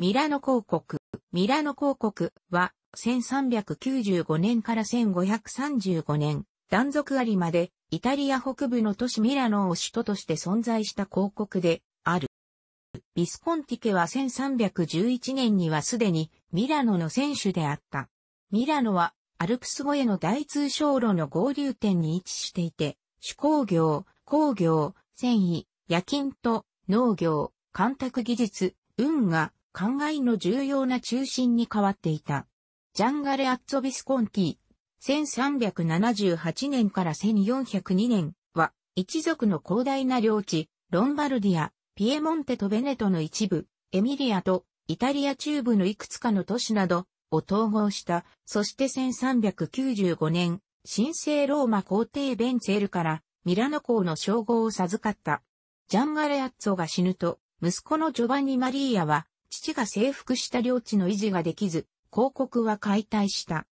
ミラノ公国。ミラノ公国は、1395年から1535年、断続ありまで、イタリア北部の都市ミラノを首都として存在した公国である。ビスコンティ家は1311年にはすでにミラノの選手であった。ミラノはアルプス越えの大通商路の合流点に位置していて、手工業、工業、繊維、夜勤と農業、干拓技術、運河、考えの重要な中心に変わっていた。ジャンガレ・アッツォ・ビスコンティ、1378年から1402年は、一族の広大な領地、ロンバルディア、ピエモンテとベネトの一部、エミリアとイタリア中部のいくつかの都市などを統合した、そして1395年、神聖ローマ皇帝ベンツェルからミラノ公の称号を授かった。ジャンガレアッツォが死ぬと、息子のジョバニ・マリーアは父が征服した領地の維持ができず、広告は解体した。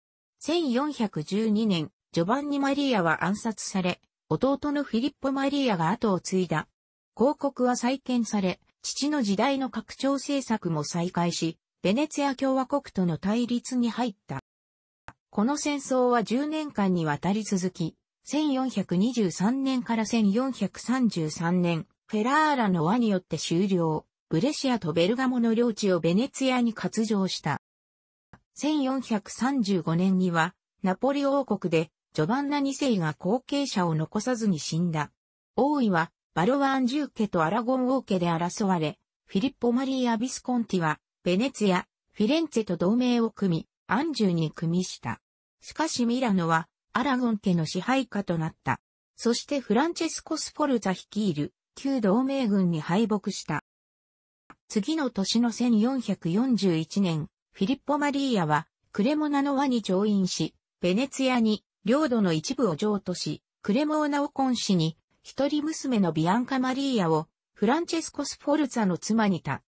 1412年、ジョバンニ・マリアは暗殺され、弟のフィリッポ・マリアが後を継いだ。広告は再建され、父の時代の拡張政策も再開し、ベネツィア共和国との対立に入った。この戦争は10年間にわたり続き、1423年から1433年、フェラーラの輪によって終了。ブレシアとベルガモの領地をベネツィアに割譲した。1435年には、ナポリ王国で、ジョバンナ2世が後継者を残さずに死んだ。王位は、バロワン1家とアラゴン王家で争われ、フィリッポ・マリー・ア・ビスコンティは、ベネツィア、フィレンツェと同盟を組み、アンジュに組みした。しかしミラノは、アラゴン家の支配下となった。そしてフランチェスコ・スポルザ率いる、旧同盟軍に敗北した。次の年の1441年、フィリッポ・マリーアは、クレモナの輪に調印し、ベネツィアに領土の一部を譲渡し、クレモーナを婚氏に、一人娘のビアンカ・マリーアを、フランチェスコ・スフォルツァの妻にた。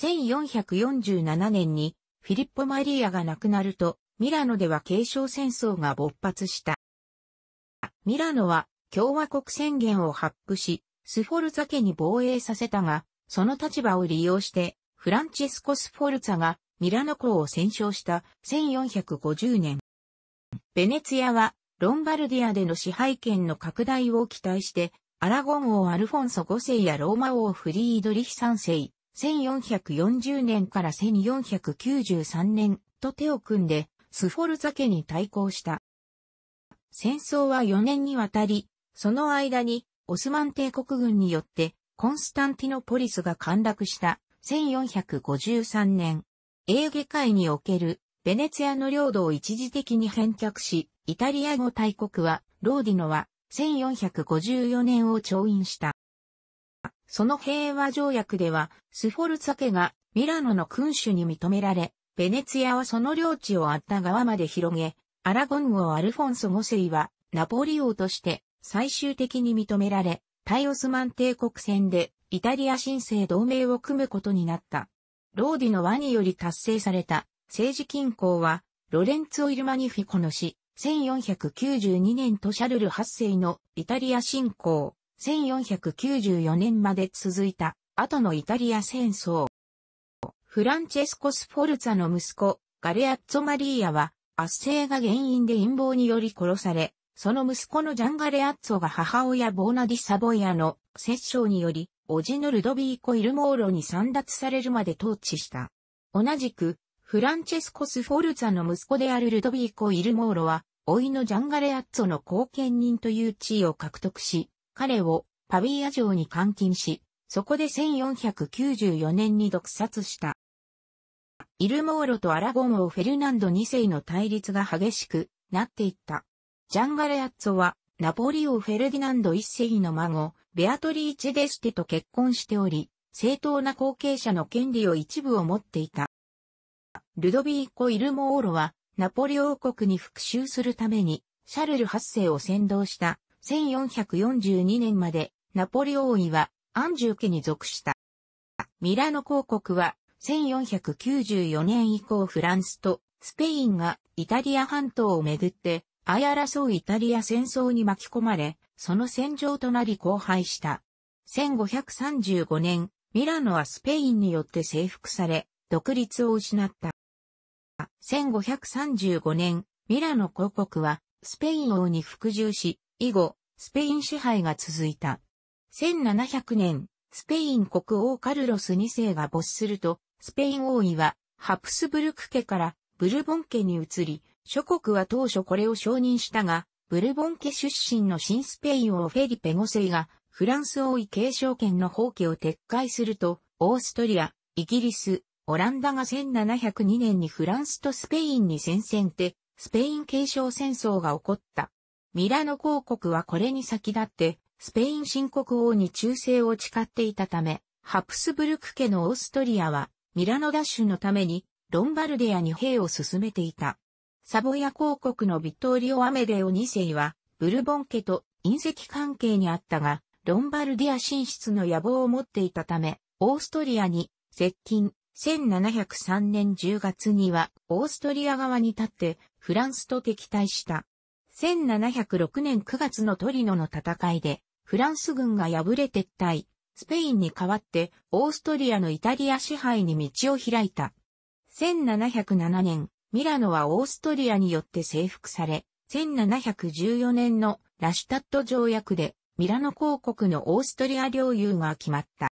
1447年に、フィリッポ・マリーアが亡くなると、ミラノでは継承戦争が勃発した。ミラノは共和国宣言を発布し、スフォルザ家に防衛させたが、その立場を利用して、フランチェスコ・スフォルツァがミラノ港を戦勝した1450年。ベネツィアはロンバルディアでの支配権の拡大を期待して、アラゴン王アルフォンソ5世やローマ王フリードリヒ3世、1440年から1493年と手を組んで、スフォルツァ家に対抗した。戦争は4年にわたり、その間にオスマン帝国軍によってコンスタンティノポリスが陥落した1453年、エーゲ海におけるベネツィアの領土を一時的に返却し、イタリア語大国は、ローディノは1454年を調印した。その平和条約では、スフォルツァ家がミラノの君主に認められ、ベネツィアはその領地をあった側まで広げ、アラゴン王アルフォンソ5世はナポリ王として最終的に認められ、対オスマン帝国戦でイタリア新生同盟を組むことになった。ローディの輪により達成された政治均衡は、ロレンツオ・イルマニフィコの死、1492年とシャルル8世のイタリア侵攻、1494年まで続いた後のイタリア戦争。フランチェスコ・スフォルツァの息子、ガレアッツォ・マリーアは、圧政が原因で陰謀により殺され、その息子のジャンガレアッツォが母親ボーナディ・サボイアの摂政により、おじのルドビーコ・イルモーロに散奪されるまで統治した。同じく、フランチェスコ・スフォルツァの息子であるルドビーコ・イルモーロは、老いのジャンガレアッツォの後見人という地位を獲得し、彼をパビーア城に監禁し、そこで1494年に毒殺した。イルモーロとアラゴン王フェルナンド2世の対立が激しくなっていった。ジャンガレアッツォは、ナポリオ・フェルディナンド一世の孫、ベアトリーチ・デステと結婚しており、正当な後継者の権利を一部を持っていた。ルドビーコ・イルモーロは、ナポリ王国に復讐するために、シャルル8世を先導した1442年まで、ナポリ王位はアンジュ家に属した。ミラノ公国は1494年以降フランスとスペインがイタリア半島をめぐって相争うイタリア戦争に巻き込まれ、その戦場となり荒廃した。1535年、ミラノはスペインによって征服され、独立を失った。1535年、ミラノ公国はスペイン王に服従し、以後、スペイン支配が続いた。1700年、スペイン国王カルロス2世が没すると、スペイン王位はハプスブルク家からブルボン家に移り、諸国は当初これを承認したが、ブルボン家出身の新スペイン王フェリペ5世が、フランス王位継承権の放棄を撤回すると、オーストリア、イギリス、オランダが1702年にフランスとスペインに戦線で、スペイン継承戦争が起こった。ミラノ公国はこれに先立って、スペイン新国王に忠誠を誓っていたため、ハプスブルク家のオーストリアは、ミラノダッシュのために、ロンバルディアに兵を進めていた。サボヤ公国のビトーリオ・アメデオ2世は、ブルボン家と隕石関係にあったが、ロンバルディア進出の野望を持っていたため、オーストリアに接近。1703年10月にはオーストリア側に立ってフランスと敵対した。1706年9月のトリノの戦いでフランス軍が敗れ撤退、スペインに代わってオーストリアのイタリア支配に道を開いた。1707年ミラノはオーストリアによって征服され、1714年のラシュタット条約でミラノ公国のオーストリア領有が決まった。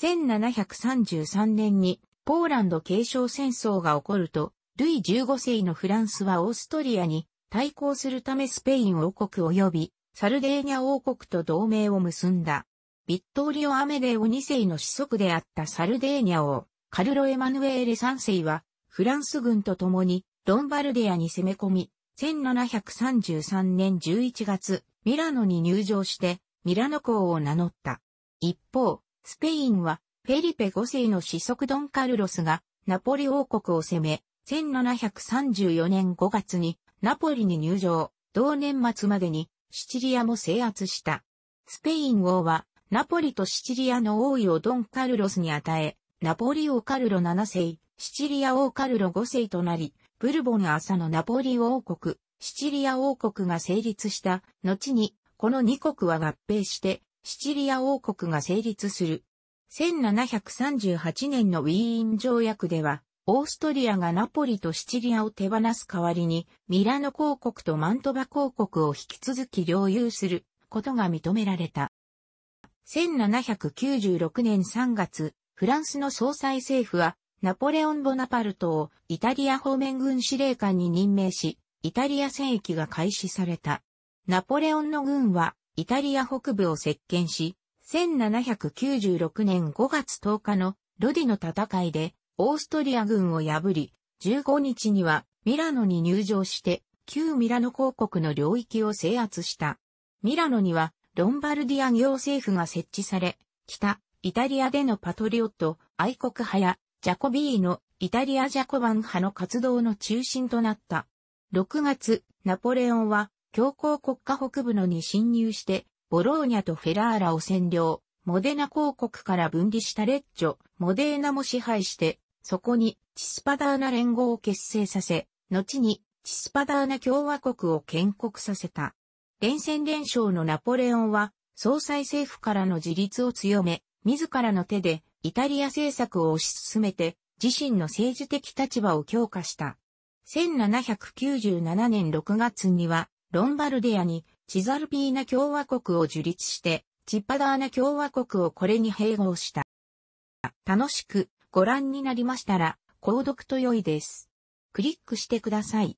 1733年にポーランド継承戦争が起こると、ルイ15世のフランスはオーストリアに対抗するためスペイン王国及びサルデーニャ王国と同盟を結んだ。ビットーリオ・アメデオ2世の子息であったサルデーニャ王、カルロ・エマヌエーレ3世はフランス軍と共にロンバルディアに攻め込み、1733年11月、ミラノに入城して、ミラノ公を名乗った。一方、スペインは、フェリペ5世の子息ドンカルロスが、ナポリ王国を攻め、1734年5月に、ナポリに入城、同年末までに、シチリアも制圧した。スペイン王は、ナポリとシチリアの王位をドンカルロスに与え、ナポリ王カルロ7世、シチリア王カルロ5世となり、ブルボン朝のナポリ王国、シチリア王国が成立した後に、この2国は合併して、シチリア王国が成立する。1738年のウィーン条約では、オーストリアがナポリとシチリアを手放す代わりに、ミラノ公国とマントバ公国を引き続き領有することが認められた。1796年3月、フランスの総裁政府は、ナポレオン・ボナパルトをイタリア方面軍司令官に任命し、イタリア戦役が開始された。ナポレオンの軍は、イタリア北部を接見し、1796年5月10日のロディの戦いで、オーストリア軍を破り、15日にはミラノに入場して、旧ミラノ公国の領域を制圧した。ミラノにはロンバルディア行政府が設置され、北、イタリアでのパトリオット、愛国派や、ジャコビーのイタリアジャコバン派の活動の中心となった。6月、ナポレオンは、強硬国家北部のに侵入して、ボローニャとフェラーラを占領、モデナ公国から分離したレッジョ、モデーナも支配して、そこにチスパダーナ連合を結成させ、後にチスパダーナ共和国を建国させた。連戦連勝のナポレオンは、総裁政府からの自立を強め、自らの手でイタリア政策を推し進めて自身の政治的立場を強化した。1797年6月にはロンバルディアにチザルピーナ共和国を樹立してチッパダーナ共和国をこれに併合した。楽しくご覧になりましたら購読と良いです。クリックしてください。